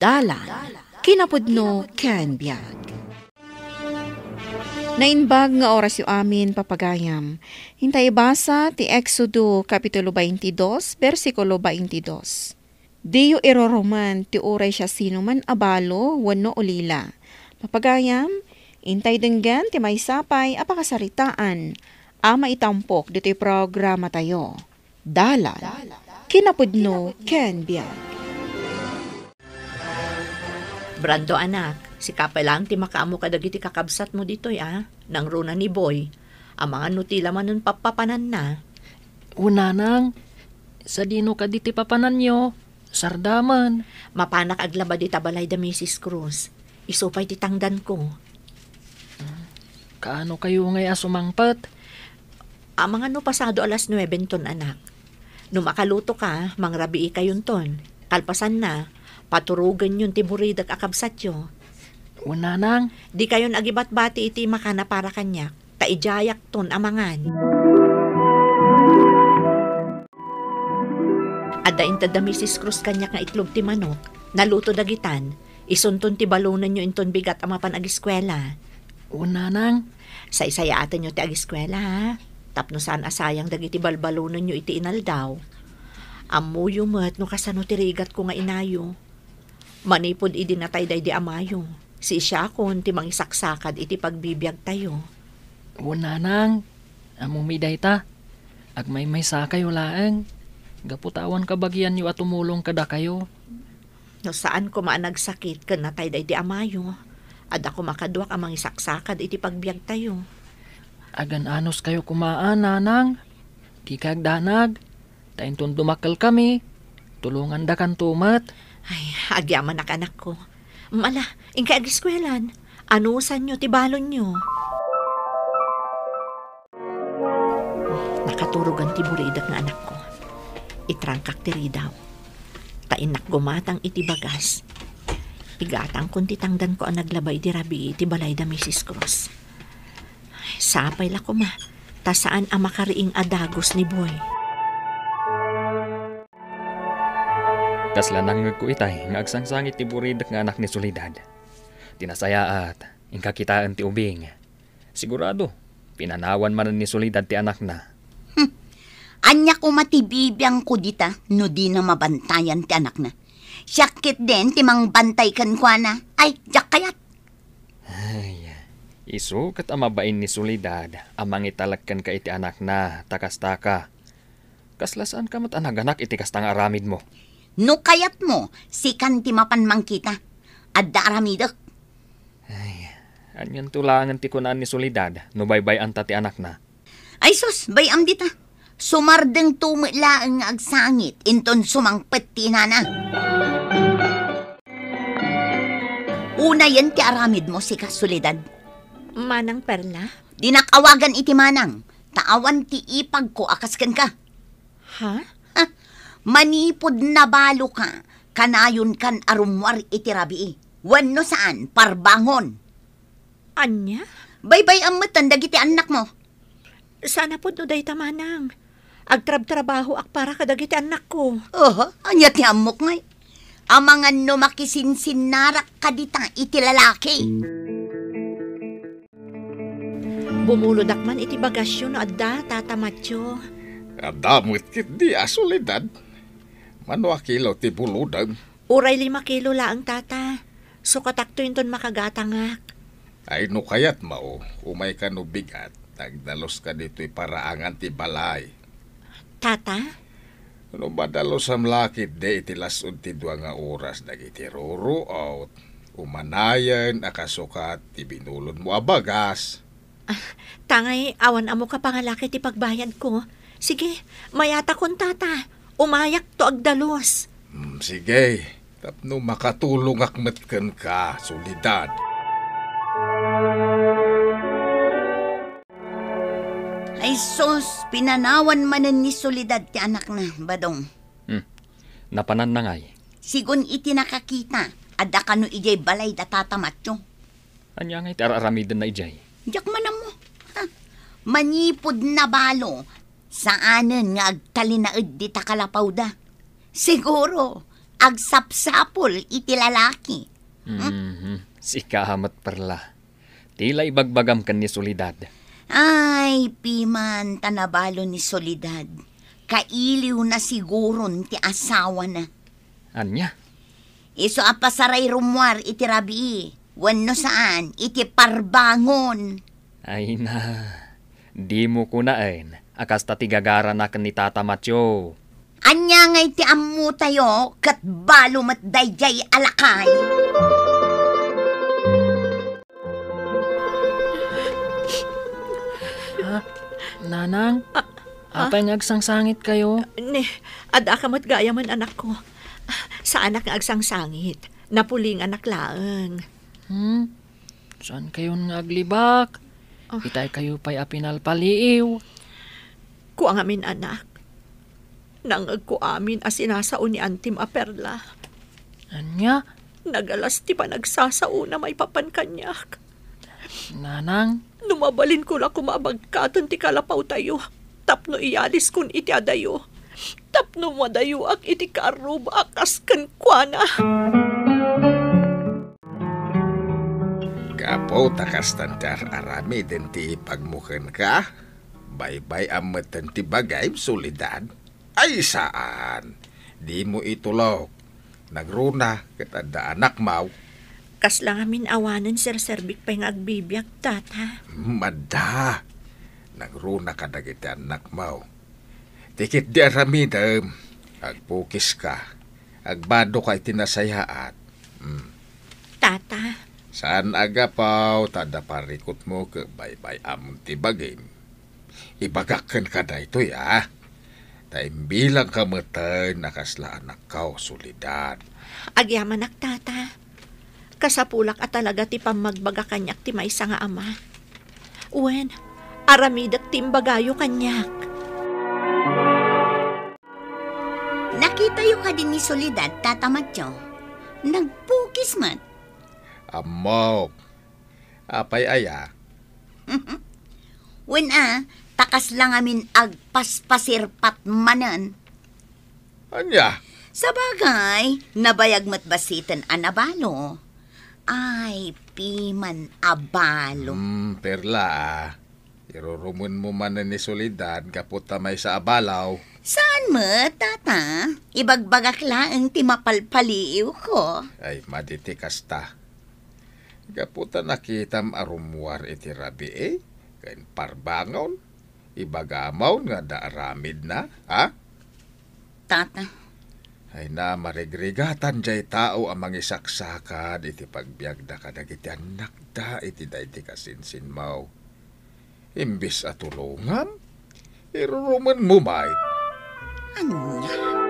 dalan, kinapudno ken biyag. Nainbag nga oras yu amin papagayam. Hintay basa ti Exodo Kapitulo 22, versikulo 22. Diyo eroroman ti oray siya sino man abalo wano ulila. Papagayam, hintay denggan ti may sapay apakasaritaan. Ama itampok dito'y programa tayo. Dalan, kinapudno ken biyag. Brando anak, si kapalang ti makaamo kadagiti kakabsat mo ditoy ah, nang runa ni Boy. Ang mga nutila man nun papapanan na. Una nang, sa dino ka diti papanan nyo, sardaman. Mapanak aglaba di tabalay da Mrs. Cruz. Isupay ti tangdan ko. Kaano kayo ngay asumangpat? Ang mga no pasado alas 9 ton anak. makaluto ka, mangrabii kayon ton. Kalpasan na, Paturugan yun ti buridag akabsat yo. Una nang. Di kayo nagibat-bati iti makana para kanya. Taijayak ton amangan. Ada inta da Mrs. Cruz kanya nga itlog ti manok, naluto dagitan, Isuntun ti balunan nyo inton bigat ang mapanag-eskwela. Una nang. Sa isaya atin nyo ti ag-eskwela ha. Tapno saan asayang dagiti balbalunan nyo iti inal daw. Amuyo mat no kasano tirigat ko nga inayo. Manipod idi natay day di amayo. Si siya kon ti mangisaksakad iti pagbibiyag tayo. Wala nang. Amumiday ta. Ag may may sakay walaeng. Gaputawan ka bagyan at tumulong kada kayo. No saan ko maanagsakit kan natay day di amayo. Ad ako makaduak amang isaksakad iti pagbiyag tayo. Agan anos kayo kumaan, nanang. Di kagdanag. Tainton dumakal kami. Tulungan da kan tumat. Ay, agyaman na kanak ko. Mala, ingka agiskwelan. Anusan nyo, tibalon nyo. Nakaturog ang tiburidak ng anak ko. Itrangkak tiri daw. Tainak gumatang itibagas. Igatang kunti tangdan ko ang naglabay di rabi itibalay da Mrs. Cross. Sapay la ko ma, tasaan ang makariing adagos ni boy. Kaslanang ngagkuitay nga agsangsangit ni Buridak nga anak ni Soledad. Tinasaya at ingkakitaan ti ubing. Sigurado, pinanawan man ni Solidad ti anak na. Hmm. Anya ko matibibiyang ko dita, no di na mabantayan ti anak na. Siyakit din ti mang bantay kan kwa na. Ay, jak kayat. Ay, iso kat amabain ni Solidad, amang italagkan ka iti anak na, takas-taka. Kaslasan ka mat anak-anak iti kastang aramid mo. No kayat mo, si kanti mapanmang kita. Adda aramidok. Ay, anyan tulangan ti kunaan ni Solidad, no baybay ang tati anak na. Ay sus, bayam dita. Sumardeng tumila ang agsangit, inton sumangpet ti nana. Una yan ti aramid mo si Kasolidad. Manang Perla? Dinakawagan iti manang. Taawan ti ipag ko akaskan ka. Ha? Huh? manipod na balo ka, kanayon kan arumwar itirabi. Eh. Wano saan, parbangon. Anya? Baybay ang matandag iti anak mo. Sana po no day tamanang. Agtrab-trabaho ak para kadagiti anak ko. Oho, uh-huh. anya ti amok ngay. Amangan no makisinsinnarak kadita iti lalaki. Bumuludak man iti bagasyo no adda tatamatyo. Adamit kit di asulidad. Manwa ah, kilo ti buludang. Uray lima kilo laang tata. Sukatakto yun ton makagatangak. Ah. Ay no kayat mao, umay ka no bigat. Nagdalos ka dito'y paraangan ti balay. Tata? Ano ba dalos ang lakit de itilasod ti dua nga oras dagiti roro out. Umanayan, akasukat, ti binulod mo abagas. Ah, tangay, awan amo ka pangalaki ti pagbayad ko. Sige, mayata kong tata umayak to agdalos. Mm, sige, tapno makatulong akmatkan ka, solidad. Ay sus, pinanawan manan ni solidad ti anak na, badong. Hmm, napanan na nga'y. Sigun iti nakakita, ada ka no ijay balay datatamatyo. Anya nga'y tararamidan na ijay. Diyak manam mo. Manipod na balo, Saanen nga agtalinaed di takalapaw da? Siguro, agsapsapol iti lalaki. Hmm? Mm-hmm. Si kahamat perla. Tila ibagbagam kan ni Solidad. Ay, piman tanabalo ni Solidad. Kailiw na siguron ti asawa na. Anya? Iso e apasaray rumwar iti rabi. Wano saan iti parbangon. Ay na, di mo kunain akasta tigagara gagaranak ni Tata Matyo. Anya ngay ti amu tayo, kat balo mat dayjay alakay. Ha? Nanang? Ah, Apay nagsangsangit kayo? Ne, ada ka mat gaya man anak ko. Sa anak nga agsangsangit. Napuling anak laeng. Hmm? Saan kayo nga aglibak? Oh. Itay kayo pa'y apinalpaliiw ko ang amin anak. Nangag ko amin as inasao ni Antim a Perla. Anya? Nagalas ti pa nagsasao na may kanyak. Nanang? Numabalin ko na kumabagkatan ti kalapaw tayo. Tapno iyalis kun iti adayo. Tapno madayo ak iti karuba akas kan kuana. Kapo takastandar arami din ti pagmukin ka? makabaybay ang matantibagay solidad ay saan? Di mo itulok. Nagruna katanda anak mau. Kas lang amin awanan sir serbik pa yung agbibiyak tata. Mada. Nagruna ka na kita anak mau. Tikit di aramid eh. Um, Agpukis ka. Agbado ka itinasayaat. Mm. Tata. Saan aga paw, tada parikot mo ke bye-bye amon tibagin ibagakan ka na ito ya. Taimbilang ka matay nakasla anak kao sulidad. Agyaman ak tata. Kasapulak at talaga ti pamagbaga kanyak ti maysa nga ama. Wen, aramidak timbagayo kanyak. Nakita yung ka din ni Soledad, tatamatyo. Nagpukis man. Amok. Apay aya. When ah, takas lang amin agpaspasirpat manan. Anya? Sa bagay, nabayag matbasitan anabalo. Ay, piman abalo. Mm, perla. Irurumun mo man ni Solidad kaputa may sa abalaw. Saan mo, tata? Ibagbagak lang mapalpaliw ko. Ay, maditikas ta. Kaputa nakita arumwar iti rabi eh. Kain parbangon. Ibagamaw nga daaramid na, ha? Tata. Ay na, marigrigatan jay tao ang mga isaksakad, iti pagbiagda ka dagiti anak da, iti da iti kasinsin maw. Imbis at tulungan, iruruman mo, mait. Anya?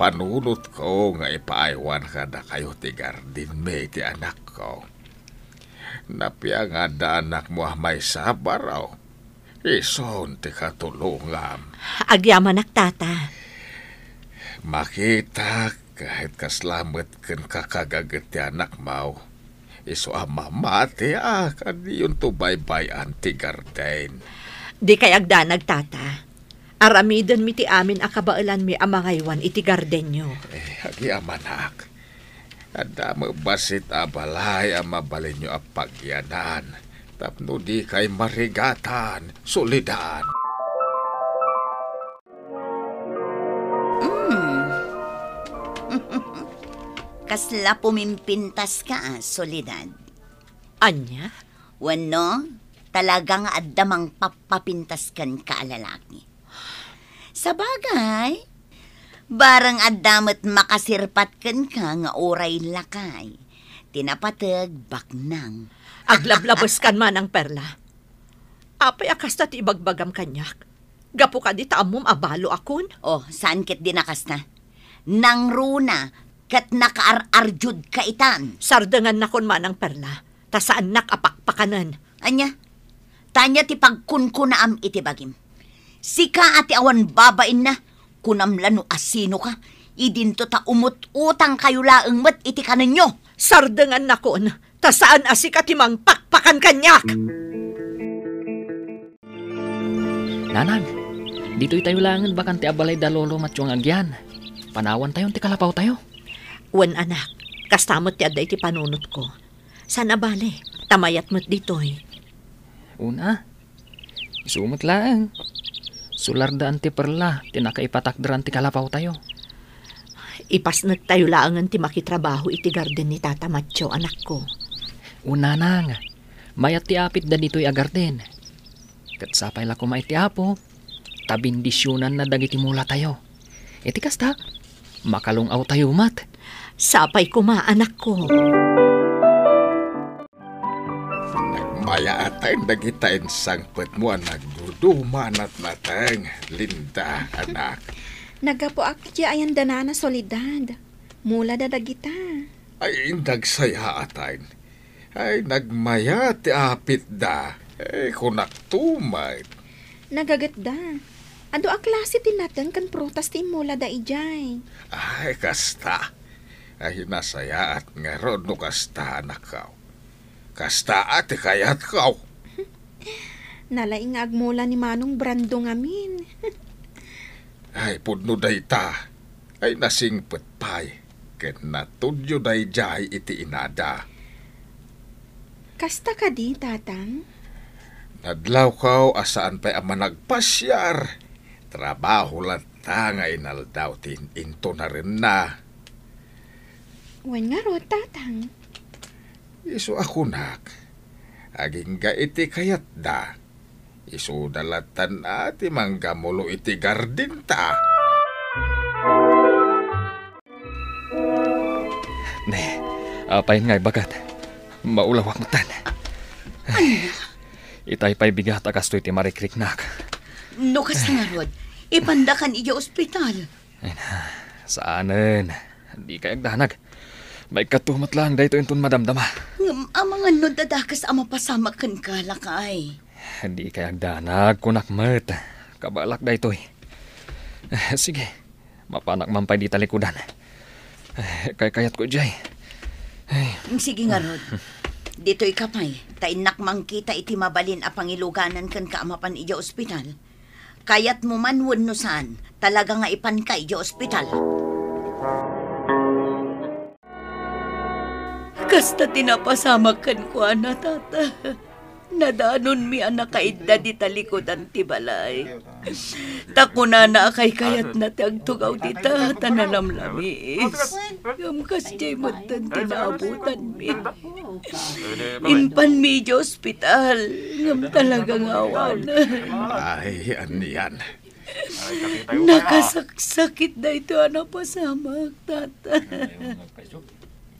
panunot ko nga ipaaywan ka na kayo ti garden may ti anak ko. Napya nga da anak mo may sabaraw. Ison ti katulungam. Agyaman ak tata. Makita kahit kaslamat ken kakagagat ti anak mau. Iso ama mati ah, kadi yun to bye-bye anti garden. Di kay agdanag tata. Aramidan mi ti amin akabailan mi amangaywan iti gardenyo. Eh, agi amanak. Adamo basit abalay ang mabalin nyo apagyanan. Tapno di kay marigatan, solidan. Mm. Kasla pumimpintas ka, ah, solidan. Anya? Wano, talagang adamang papapintaskan ka alalaki. Sabagay. bagay, barang adamat makasirpat kan ka nga oray lakay. Tinapatag baknang. Aglablabos kan man ang perla. Apay akasta ti ibagbagam kanyak. Gapo ka di taamom abalo akon. Oh, saan kit di na? Nang runa, kat nakaararjud ka itan. Sardangan na kon man ang perla. Tasaan nak apakpakanan. Anya, tanya ti pagkunkuna am itibagim. Sika ati awan babain na, kunamlan no asino ka, idinto ta umut-utang kayo laeng mat iti ka ninyo. Sardangan na kon, ta saan asikat imang pakpakan kanyak. Nanang, dito'y tayo langan bakan ti abalay da lolo matyong agyan. Panawan tayo ti kalapaw tayo. Wan anak, kastamot ti aday ti panunot ko. Sana bale, tamayat mo't dito'y. Una, sumot lang. Sularda anti perla, tinakaipatak daran ti kalapaw tayo. Ipas nagtayo laangan ti makitrabaho iti garden ni Tata Macho, anak ko. Una nang, mayat ti apit da dito'y agarden. Katsapay la kumay ti apo, tabindisyonan na dagiti mula tayo. Iti kasta, makalungaw tayo mat. Sapay kuma, anak ko. Lain na kita insangpet mo anak duduma nat natang Linda anak. Nagapo aki ti ayan danana solidad. Mula da dagita. Ay indag saya atain. Ay nagmaya ti apit da. Ay kunak tumay. Nagagat da. Ado a klase ti natin kan prutas ti mula da ijay. Ay kasta. Ay nasaya at ngaron no kasta anak kao. Kasta ate kayat kao. Nalaing agmula ni Manong Brando ngamin. ay, puno day ta. Ay nasingpet pay. Eh. Ken natudyo day jay iti inada. Kasta ka di, tatang? Nadlaw kao asaan pa'y ama nagpasyar. Trabaho lang tangay naldaw tin into na rin na. Wen nga ro, tatang. Iso ako nak aging ga iti kayat da. Isudalatan ati manggamulo iti garden ta. Ne, apayin nga'y bagat. Maulawak mo tan. Itay pa'y bigat akas to iti marikriknak. No kas nga, Rod. Ipandakan iya ospital. Ay na, saanan. Di kayag danag. May katumat lang dahito yung madamdama. Agam, amang ano dadakas ama pasama kan ka, lakay. Hindi kayang danag, kunak mert. Kabalak da ito eh. Sige, mapanak mampay di talikudan. Kay kayat ko jay. Ay. Sige nga, Rod. Dito ikapay, tainak mangkita iti mabalin a pangiluganan kan ka amapan iya ospital. Kayat mo man no saan, talaga nga ipan ka iya ospital. Kasta tinapasamakan ko, ana, tata. Nadanon mi anak kaidda di talikod ang tibalay. Tako na na kay kayat na tagtugaw di ta, tananamlamis. Yam kasjay matan tinaabutan mi. Inpan mi hospital, ngam talagang awan. Ay, aniyan. Nakasaksakit na ito, anak pasamak, tata.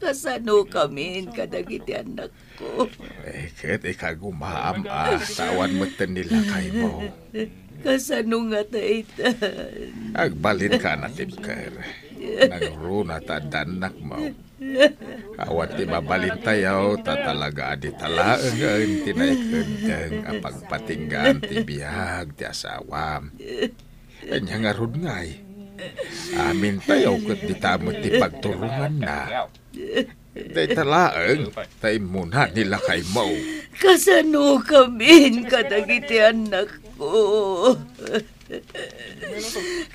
Kasano kami kadagiti anak ko. Eh, ket ikagumaam ah, tawan mo nila kay mo. Kasano nga taitan? Agbalin ka na, Timker. Nagruna ta danak mo. Awat ti mabalin tayo, tatalaga di talaang ang tinaykandang apagpatinggaan ti bihag ti asawam. Kanya nga rod ngay. Amin tayo kat di tamo ti pagturungan na. Day talaag, tay muna nila kay Mau. Kasano kami kadagiti anak ko.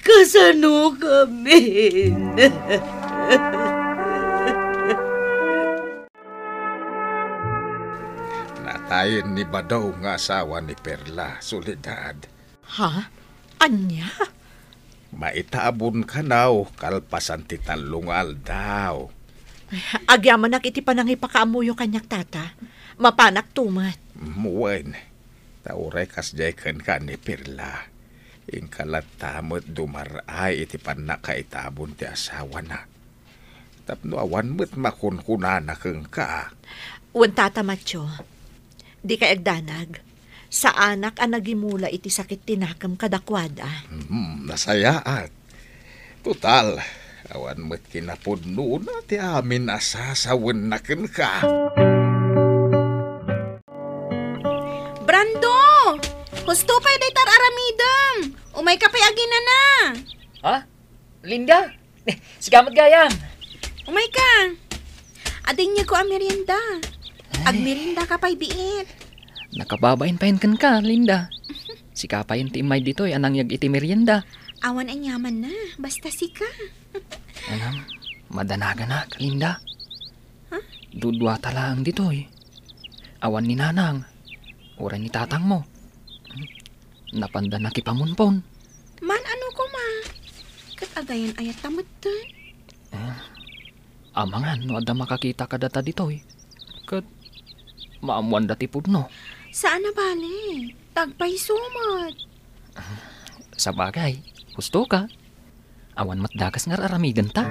Kasano kami. Natayin ni Badaw nga asawa ni Perla, Soledad. Ha? Anya? Maitaabon ka naw, kalpasan titalungal daw. Agyaman na iti panangipakaamuyo kanyak tata. Mapanak tumat. Muwan. Tauray kas jayken ka ni Pirla. Ingkalat tamot dumaray iti panakaitabon ti asawa na. Tapno awan mo't makunkuna na kang ka. Wan tata macho. Di ka agdanag. Sa anak ang nagimula iti sakit tinakam kadakwada. Hmm, nasayaat. Tutal. Tutal Awan met kinapod na ti amin asasawin na ka. Brando! Gusto pa day tar aramidam! Umay ka agin na na! Ha? Linda? Sigamat gayam! Umay ka! Adin niya ko ang merienda. Ag merienda ka pa'y biit. Nakababain pa ka, Linda. Si ti imay ditoy, anang yag iti merienda. Awan ang yaman na. Basta sika. Alam, madanaga na, Kalinda. Huh? Dudwa talaang dito eh. Awan ni nanang. Ura ni tatang mo. Napanda na kipamunpon. Man, ano ko ma? Katagayan ayat tamad dun. Eh, amangan, no ada makakita ka data dito eh. Kat, maamuan dati pud no. Saan na bali? Tagpay sumat. Sa bagay, gusto ka? Awan matdakas nga aramidan ta.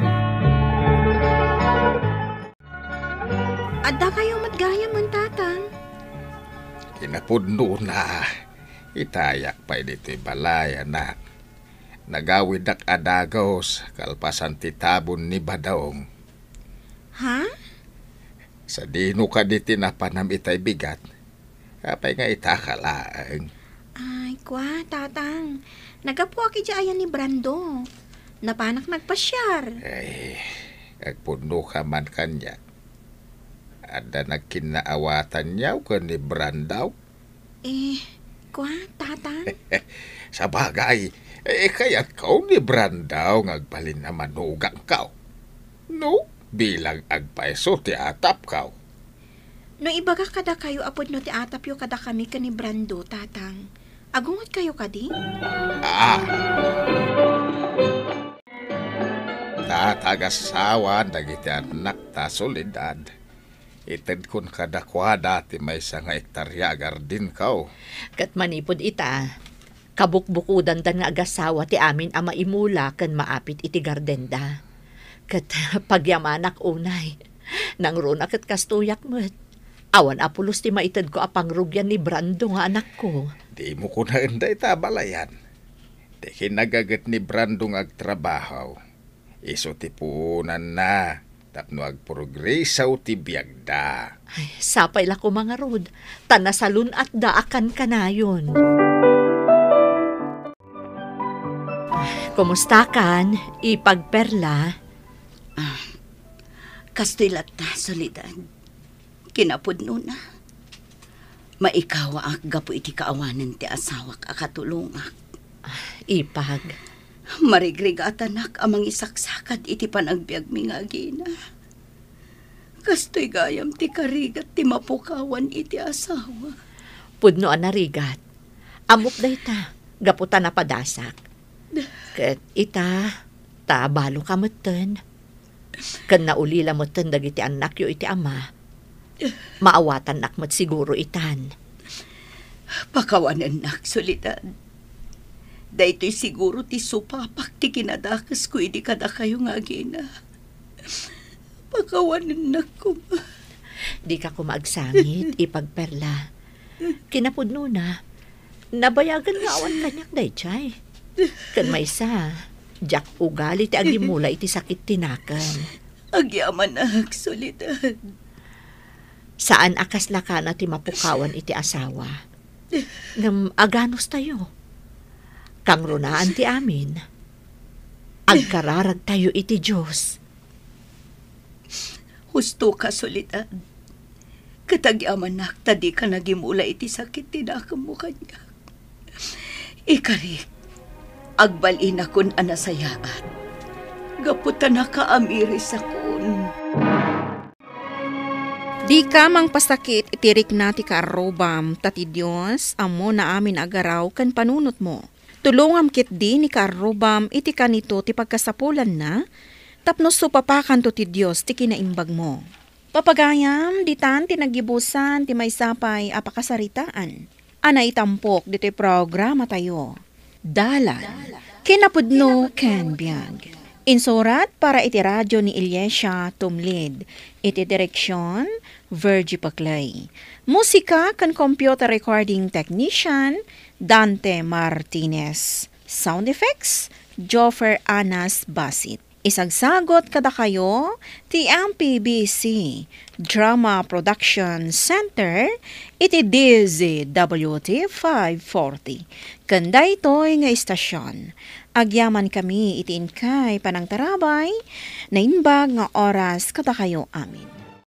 Adda kayo matgaya man tatang. Kinapudno na. Itayak pa dito'y balay, anak. Nagawid ak adagos, kalpasan titabon ni Badaong. Ha? Sa dino ka di tinapanam itay bigat, apay nga itakalaan. Ay, kwa, tatang. Nagapo aki di ni Brando. Napanak nagpasyar. Ay, agpuno ka man kanya. Ada nagkinaawatan niya ko ni Brandaw. Eh, kwa, tatang. Sabagay, eh, kaya kau ni Brandaw ngagbalin na manugang kau. No, bilang agpaeso ti atap kau. No ibaga kada kayo apod no ti atap yo kada kami ka ni Brando, tatang Agungot kayo kadi? Ah. Tatagasawa dagiti anak ta solidad. Ited kun kadakwada ti may sa nga ektarya gardin kao. Kat manipod ita, kabukbukudan dan nga agasawa ti amin ama imula kan maapit iti gardenda. Kat pagyamanak unay, nang runak at kastuyak mo't Awan apulos ti maitad ko apang rugyan ni Brando nga anak ko. Di mo ko na inday tabalayan. Di kinagagat ni Brando nga agtrabahaw. Iso ti punan na. Tapno agprogresaw ti biyagda. Ay, sapay la ko mga rod. Tanasalun at daakan ka na yun. Kumusta kan? Ipagperla? Ah, kastilat na, solidad. Kinapod nun na. Maikawa ak gapo iti kaawanan ti asawak akatulungak. Ah, ipag. Marigrig at anak amang isaksakat iti panagbiag mi nga gina. Kastoy gayam ti karigat ti mapukawan iti asawa. Pudno ang narigat. Amok day ta, gaputa na padasak. Ket ita, tabalo ka matan. Kan naulila matan dagiti anak yo iti ama, Maawatan nakmat siguro itan. Pakawanan nak, solidad. Daytoy siguro ti supapak ti kinadakas ko idi kada kayo nga agina. Pakawanan nak ko Di ka kumagsangit, ipagperla. Kinapod nuna, nabayagan nga awan kanyak daychay. Kan may isa, jak ugali ti agimula iti sakit tinakan. Agyaman nak, solidad. Saan akas laka ti mapukawan iti asawa? Ngam aganos tayo. Kang runaan ti amin. Agkararag tayo iti Diyos. Husto ka, Solitan. Katagyaman na, tadi ka nagimula iti sakit ti mo kanya. Ikari, agbalin akon anasayaan. Gaputan na ka amiri sa kun. Di ka mang pasakit, itirik na ti karobam, tati Diyos, amo na amin agaraw kan panunot mo. Tulungam kit di ni karobam iti kanito ti pagkasapulan na, tapno so papakan to ti Diyos, ti kinaimbag mo. Papagayam, ditan ti nagibusan ti may sapay, apakasaritaan. Ana itampok, dito'y programa tayo. Dalan, kinapudno, Kenbiag. Insurat para iti itiradyo ni Ilyesha Tumlid. Itidireksyon, Virgie Paclay. Musika kan computer recording technician, Dante Martinez. Sound effects, Joffer Anas Basit. Isagsagot kada kayo, TMPBC, Drama Production Center, iti DZWT 540. Kanda ito'y nga istasyon. Agyaman kami itiin kay panangtarabay, na inbag nga oras kada kayo amin.